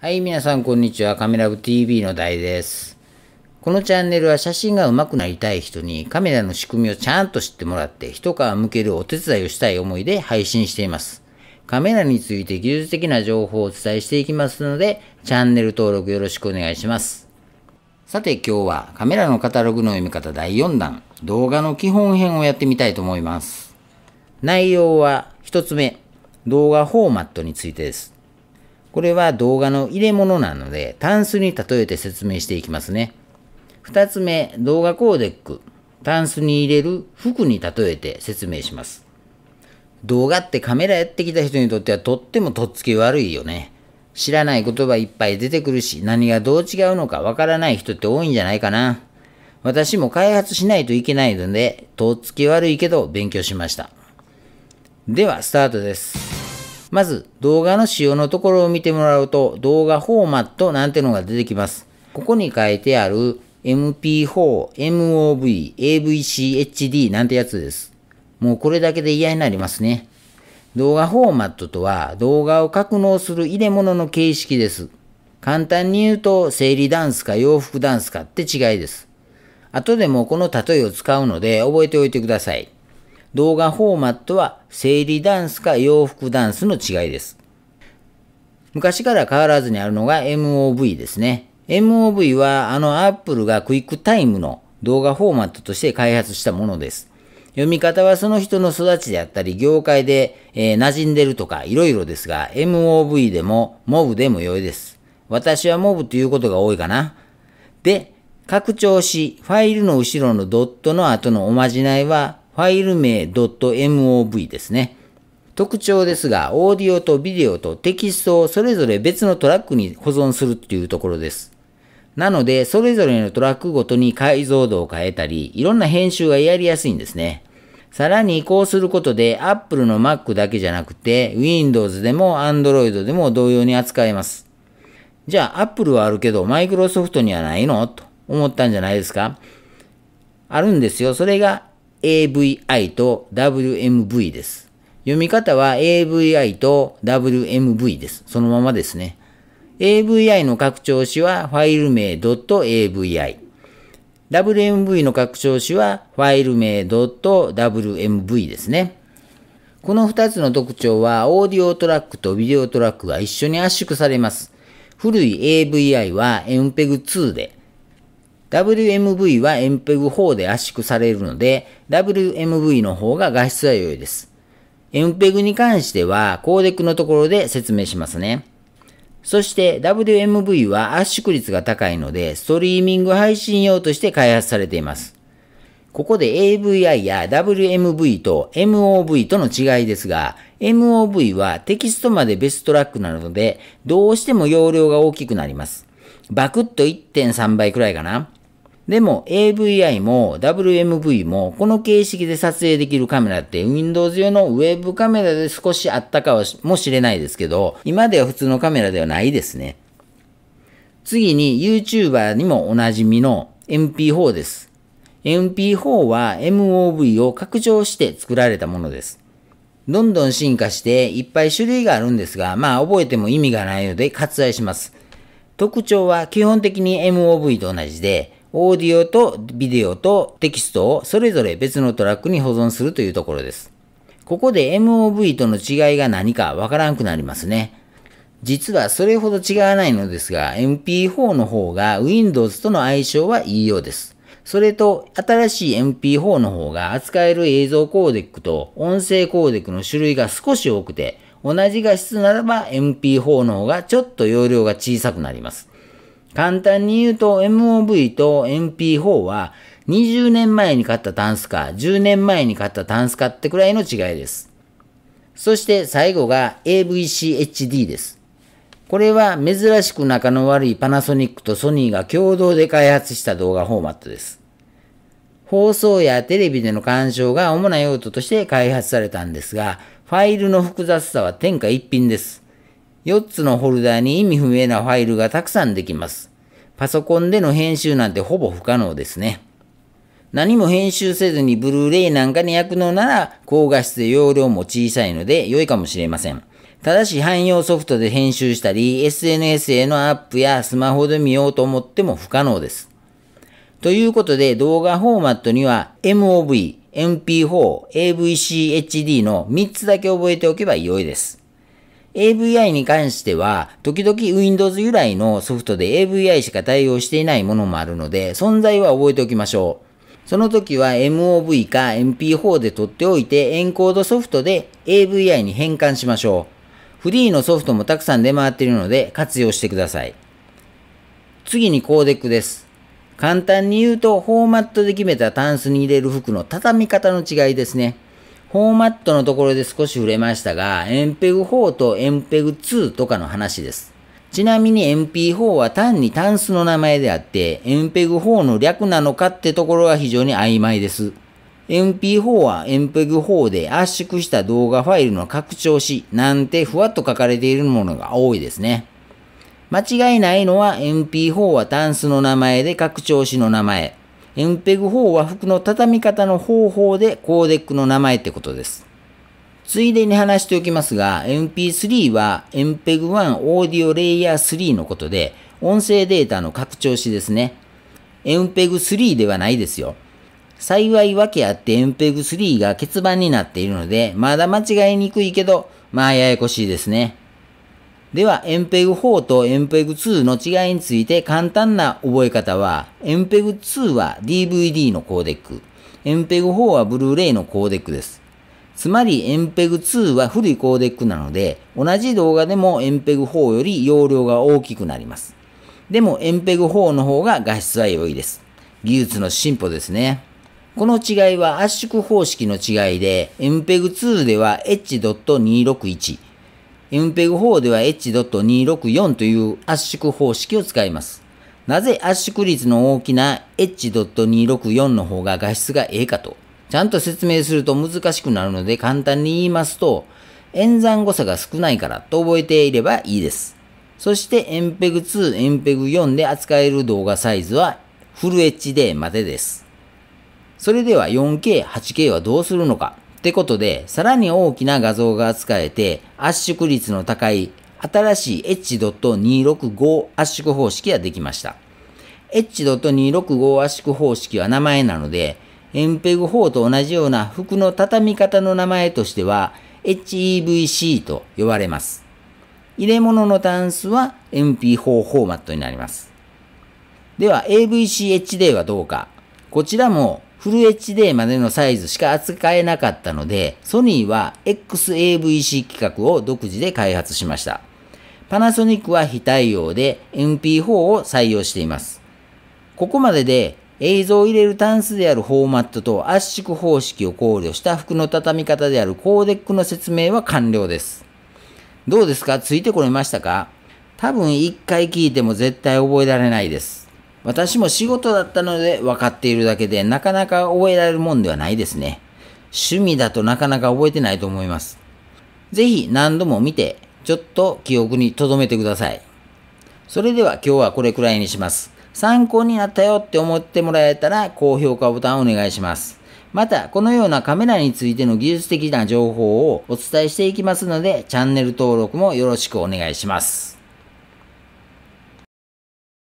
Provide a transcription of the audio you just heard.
はい、皆さんこんにちは。カメラ部 TV の大です。このチャンネルは写真が上手くなりたい人にカメラの仕組みをちゃんと知ってもらって一皮むけるお手伝いをしたい思いで配信しています。カメラについて技術的な情報をお伝えしていきますので、チャンネル登録よろしくお願いします。さて今日はカメラのカタログの読み方第4弾、動画の基本編をやってみたいと思います。内容は1つ目、動画フォーマットについてです。これは動画の入れ物なので、タンスに例えて説明していきますね。2つ目、動画コーデック。タンスに入れる服に例えて説明します。動画ってカメラやってきた人にとってはとってもとっつき悪いよね。知らない言葉いっぱい出てくるし、何がどう違うのかわからない人って多いんじゃないかな。私も開発しないといけないので、とっつき悪いけど勉強しました。では、スタートです。まず動画の仕様のところを見てもらうと動画フォーマットなんてのが出てきます。ここに書いてある MP4、MOV、AVCHD なんてやつです。もうこれだけで嫌になりますね。動画フォーマットとは動画を格納する入れ物の形式です。簡単に言うと生理ダンスか洋服ダンスかって違いです。後でもこの例えを使うので覚えておいてください。動画フォーマットは生理ダンスか洋服ダンスの違いです。昔から変わらずにあるのが MOV ですね。MOV はあの Apple がクイックタイムの動画フォーマットとして開発したものです。読み方はその人の育ちであったり、業界で、えー、馴染んでるとか、いろいろですが、MOV でも MOV でも良いです。私は MOV ということが多いかな。で、拡張し、ファイルの後ろのドットの後のおまじないは、ファイル名 .mov ですね。特徴ですが、オーディオとビデオとテキストをそれぞれ別のトラックに保存するっていうところです。なので、それぞれのトラックごとに解像度を変えたり、いろんな編集がやりやすいんですね。さらにこうすることで Apple の Mac だけじゃなくて Windows でも Android でも同様に扱えます。じゃあ Apple はあるけど Microsoft にはないのと思ったんじゃないですかあるんですよ。それが AVI と WMV です。読み方は AVI と WMV です。そのままですね。AVI の拡張子はファイル名 .avi。WMV の拡張子はファイル名 .wmv ですね。この2つの特徴はオーディオトラックとビデオトラックが一緒に圧縮されます。古い AVI は MPEG2 で、WMV は MPEG4 で圧縮されるので、WMV の方が画質は良いです。MPEG に関しては、コーデックのところで説明しますね。そして WMV は圧縮率が高いので、ストリーミング配信用として開発されています。ここで AVI や WMV と MOV との違いですが、MOV はテキストまでベストラックなので、どうしても容量が大きくなります。バクッと1.3倍くらいかな。でも AVI も WMV もこの形式で撮影できるカメラって Windows 用の Web カメラで少しあったかもしれないですけど、今では普通のカメラではないですね。次に YouTuber にもおなじみの MP4 です。MP4 は MOV を拡張して作られたものです。どんどん進化していっぱい種類があるんですが、まあ覚えても意味がないので割愛します。特徴は基本的に MOV と同じで、オーディオとビデオとテキストをそれぞれ別のトラックに保存するというところです。ここで MOV との違いが何かわからんくなりますね。実はそれほど違わないのですが、MP4 の方が Windows との相性はいいようです。それと、新しい MP4 の方が扱える映像コーデックと音声コーデックの種類が少し多くて、同じ画質ならば MP4 の方がちょっと容量が小さくなります。簡単に言うと MOV と MP4 は20年前に買ったタンスか10年前に買ったタンスかってくらいの違いです。そして最後が AVCHD です。これは珍しく仲の悪いパナソニックとソニーが共同で開発した動画フォーマットです。放送やテレビでの鑑賞が主な用途として開発されたんですが、ファイルの複雑さは天下一品です。4つのホルダーに意味不明なファイルがたくさんできます。パソコンでの編集なんてほぼ不可能ですね。何も編集せずにブルーレイなんかに焼くのなら、高画質で容量も小さいので良いかもしれません。ただし汎用ソフトで編集したり、SNS へのアップやスマホで見ようと思っても不可能です。ということで動画フォーマットには MOV、MP4、AVCHD の3つだけ覚えておけば良いです。AVI に関しては、時々 Windows 由来のソフトで AVI しか対応していないものもあるので、存在は覚えておきましょう。その時は MOV か MP4 で取っておいて、エンコードソフトで AVI に変換しましょう。フリーのソフトもたくさん出回っているので、活用してください。次にコーデックです。簡単に言うと、フォーマットで決めたタンスに入れる服の畳み方の違いですね。フォーマットのところで少し触れましたが、MPEG4 と MPEG2 とかの話です。ちなみに MP4 は単に単数の名前であって、MPEG4 の略なのかってところは非常に曖昧です。MP4 は MPEG4 で圧縮した動画ファイルの拡張子なんてふわっと書かれているものが多いですね。間違いないのは MP4 は単数の名前で拡張子の名前。MPEG4 は服の畳み方の方法でコーデックの名前ってことです。ついでに話しておきますが、MP3 は MPEG1 オーディオレイヤー3のことで、音声データの拡張子ですね。MPEG3 ではないですよ。幸い訳あって MPEG3 が欠番になっているので、まだ間違いにくいけど、まあややこしいですね。では、MPEG-4 と MPEG-2 の違いについて簡単な覚え方は、MPEG-2 は DVD のコーデック、MPEG-4 はブルーレイのコーデックです。つまり MPEG-2 は古いコーデックなので、同じ動画でも MPEG-4 より容量が大きくなります。でも MPEG-4 の方が画質は良いです。技術の進歩ですね。この違いは圧縮方式の違いで、MPEG-2 では H.261、MPEG4 では H.264 という圧縮方式を使います。なぜ圧縮率の大きな H.264 の方が画質がええかと、ちゃんと説明すると難しくなるので簡単に言いますと、演算誤差が少ないからと覚えていればいいです。そして MPEG2、MPEG4 で扱える動画サイズはフル HD までです。それでは 4K、8K はどうするのかってことで、さらに大きな画像が扱えて、圧縮率の高い新しい H.265 圧縮方式ができました。H.265 圧縮方式は名前なので、MPEG-4 と同じような服の畳み方の名前としては、HEVC と呼ばれます。入れ物のタンスは MP4 フォーマットになります。では AVCHD はどうか。こちらもフル HD までのサイズしか扱えなかったので、ソニーは XAVC 規格を独自で開発しました。パナソニックは非対応で MP4 を採用しています。ここまでで映像を入れるタンスであるフォーマットと圧縮方式を考慮した服の畳み方であるコーデックの説明は完了です。どうですかついてこれましたか多分一回聞いても絶対覚えられないです。私も仕事だったので分かっているだけでなかなか覚えられるもんではないですね。趣味だとなかなか覚えてないと思います。ぜひ何度も見て、ちょっと記憶に留めてください。それでは今日はこれくらいにします。参考になったよって思ってもらえたら高評価ボタンお願いします。また、このようなカメラについての技術的な情報をお伝えしていきますので、チャンネル登録もよろしくお願いします。